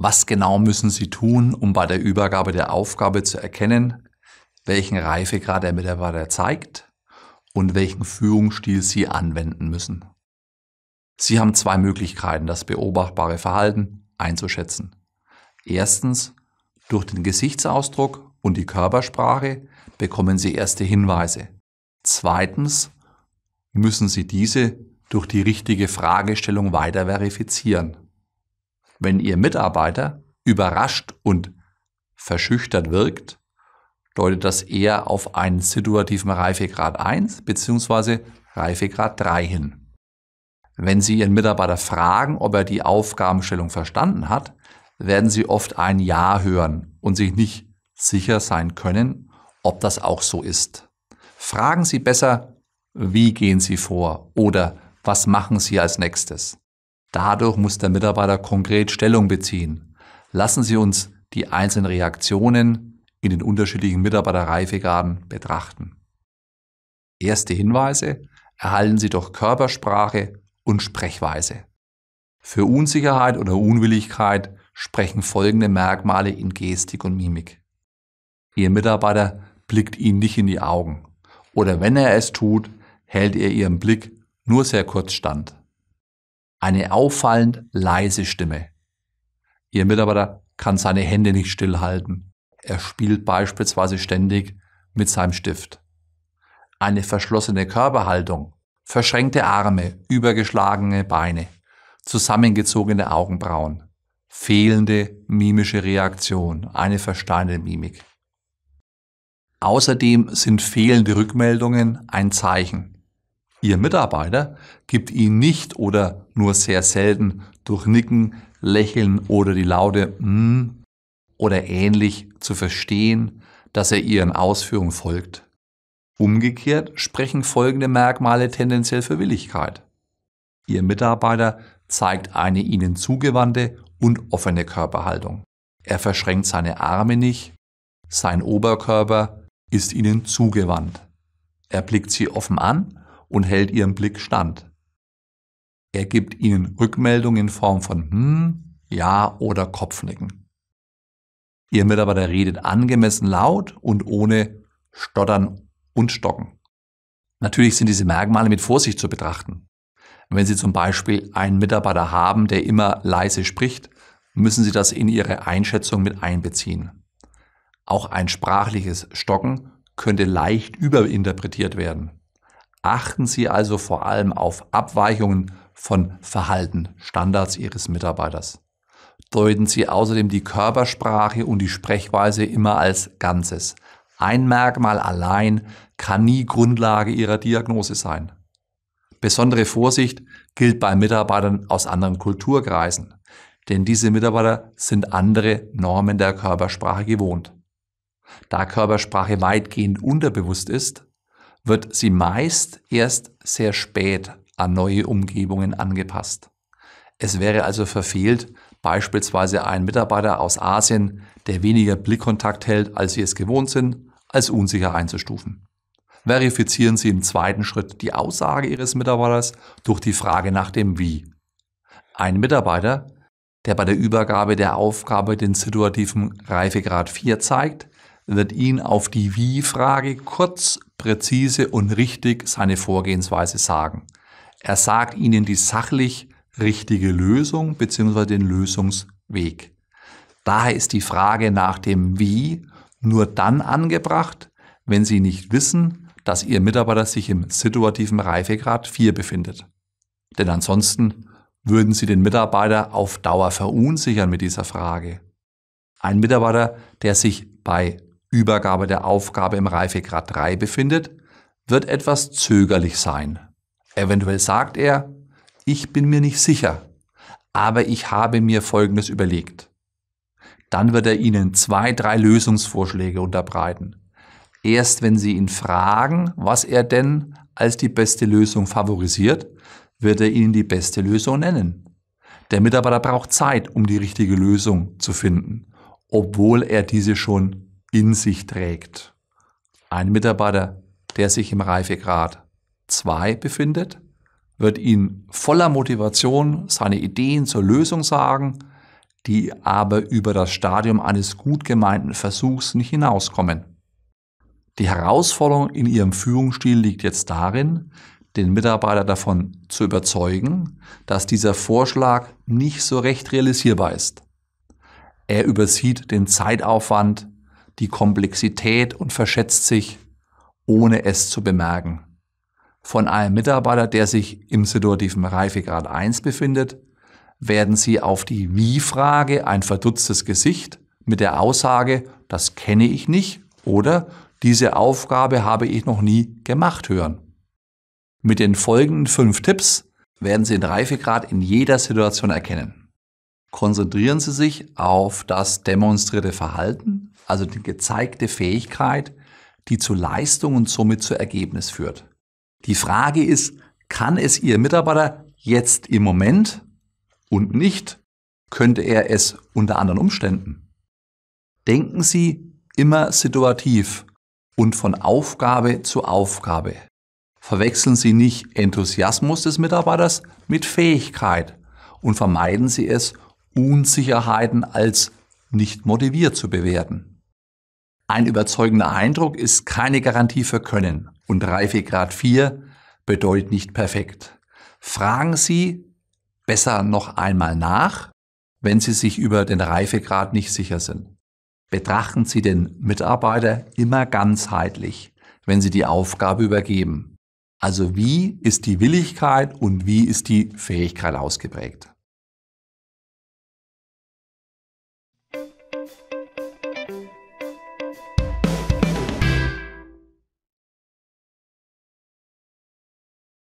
Was genau müssen Sie tun, um bei der Übergabe der Aufgabe zu erkennen, welchen Reifegrad der Mitarbeiter zeigt und welchen Führungsstil Sie anwenden müssen? Sie haben zwei Möglichkeiten, das beobachtbare Verhalten einzuschätzen. Erstens, durch den Gesichtsausdruck und die Körpersprache bekommen Sie erste Hinweise. Zweitens, müssen Sie diese durch die richtige Fragestellung weiter verifizieren. Wenn Ihr Mitarbeiter überrascht und verschüchtert wirkt, deutet das eher auf einen situativen Reifegrad 1 bzw. Reifegrad 3 hin. Wenn Sie Ihren Mitarbeiter fragen, ob er die Aufgabenstellung verstanden hat, werden Sie oft ein Ja hören und sich nicht sicher sein können, ob das auch so ist. Fragen Sie besser, wie gehen Sie vor oder was machen Sie als nächstes? Dadurch muss der Mitarbeiter konkret Stellung beziehen. Lassen Sie uns die einzelnen Reaktionen in den unterschiedlichen Mitarbeiterreifegraden betrachten. Erste Hinweise erhalten Sie durch Körpersprache und Sprechweise. Für Unsicherheit oder Unwilligkeit sprechen folgende Merkmale in Gestik und Mimik. Ihr Mitarbeiter blickt Ihnen nicht in die Augen oder wenn er es tut, hält er Ihren Blick nur sehr kurz stand. Eine auffallend leise Stimme. Ihr Mitarbeiter kann seine Hände nicht stillhalten. Er spielt beispielsweise ständig mit seinem Stift. Eine verschlossene Körperhaltung, verschränkte Arme, übergeschlagene Beine, zusammengezogene Augenbrauen, fehlende mimische Reaktion, eine versteinerte Mimik. Außerdem sind fehlende Rückmeldungen ein Zeichen. Ihr Mitarbeiter gibt Ihnen nicht oder nur sehr selten durch Nicken, Lächeln oder die Laute mm oder ähnlich zu verstehen, dass er Ihren Ausführungen folgt. Umgekehrt sprechen folgende Merkmale tendenziell für Willigkeit. Ihr Mitarbeiter zeigt eine Ihnen zugewandte und offene Körperhaltung. Er verschränkt seine Arme nicht, sein Oberkörper ist Ihnen zugewandt. Er blickt Sie offen an und hält ihrem Blick stand. Er gibt ihnen Rückmeldung in Form von hm, ja oder Kopfnicken. Ihr Mitarbeiter redet angemessen laut und ohne Stottern und Stocken. Natürlich sind diese Merkmale mit Vorsicht zu betrachten. Wenn Sie zum Beispiel einen Mitarbeiter haben, der immer leise spricht, müssen Sie das in Ihre Einschätzung mit einbeziehen. Auch ein sprachliches Stocken könnte leicht überinterpretiert werden. Achten Sie also vor allem auf Abweichungen von Verhalten, Standards Ihres Mitarbeiters. Deuten Sie außerdem die Körpersprache und die Sprechweise immer als Ganzes. Ein Merkmal allein kann nie Grundlage Ihrer Diagnose sein. Besondere Vorsicht gilt bei Mitarbeitern aus anderen Kulturkreisen, denn diese Mitarbeiter sind andere Normen der Körpersprache gewohnt. Da Körpersprache weitgehend unterbewusst ist, wird sie meist erst sehr spät an neue Umgebungen angepasst. Es wäre also verfehlt, beispielsweise einen Mitarbeiter aus Asien, der weniger Blickkontakt hält, als Sie es gewohnt sind, als unsicher einzustufen. Verifizieren Sie im zweiten Schritt die Aussage Ihres Mitarbeiters durch die Frage nach dem Wie. Ein Mitarbeiter, der bei der Übergabe der Aufgabe den situativen Reifegrad 4 zeigt, wird ihn auf die Wie-Frage kurz, präzise und richtig seine Vorgehensweise sagen. Er sagt Ihnen die sachlich richtige Lösung bzw. den Lösungsweg. Daher ist die Frage nach dem Wie nur dann angebracht, wenn Sie nicht wissen, dass Ihr Mitarbeiter sich im situativen Reifegrad 4 befindet. Denn ansonsten würden Sie den Mitarbeiter auf Dauer verunsichern mit dieser Frage. Ein Mitarbeiter, der sich bei Übergabe der Aufgabe im Reifegrad 3 befindet, wird etwas zögerlich sein. Eventuell sagt er, ich bin mir nicht sicher, aber ich habe mir Folgendes überlegt. Dann wird er Ihnen zwei, drei Lösungsvorschläge unterbreiten. Erst wenn Sie ihn fragen, was er denn als die beste Lösung favorisiert, wird er Ihnen die beste Lösung nennen. Der Mitarbeiter braucht Zeit, um die richtige Lösung zu finden, obwohl er diese schon in sich trägt. Ein Mitarbeiter, der sich im Reifegrad 2 befindet, wird Ihnen voller Motivation seine Ideen zur Lösung sagen, die aber über das Stadium eines gut gemeinten Versuchs nicht hinauskommen. Die Herausforderung in Ihrem Führungsstil liegt jetzt darin, den Mitarbeiter davon zu überzeugen, dass dieser Vorschlag nicht so recht realisierbar ist. Er übersieht den Zeitaufwand, die Komplexität und verschätzt sich, ohne es zu bemerken. Von einem Mitarbeiter, der sich im situativen Reifegrad 1 befindet, werden Sie auf die Wie-Frage ein verdutztes Gesicht mit der Aussage, das kenne ich nicht oder diese Aufgabe habe ich noch nie gemacht hören. Mit den folgenden fünf Tipps werden Sie den Reifegrad in jeder Situation erkennen. Konzentrieren Sie sich auf das demonstrierte Verhalten also die gezeigte Fähigkeit, die zu Leistung und somit zu Ergebnis führt. Die Frage ist, kann es Ihr Mitarbeiter jetzt im Moment und nicht? Könnte er es unter anderen Umständen? Denken Sie immer situativ und von Aufgabe zu Aufgabe. Verwechseln Sie nicht Enthusiasmus des Mitarbeiters mit Fähigkeit und vermeiden Sie es, Unsicherheiten als nicht motiviert zu bewerten. Ein überzeugender Eindruck ist keine Garantie für Können. Und Reifegrad 4 bedeutet nicht perfekt. Fragen Sie besser noch einmal nach, wenn Sie sich über den Reifegrad nicht sicher sind. Betrachten Sie den Mitarbeiter immer ganzheitlich, wenn Sie die Aufgabe übergeben. Also wie ist die Willigkeit und wie ist die Fähigkeit ausgeprägt?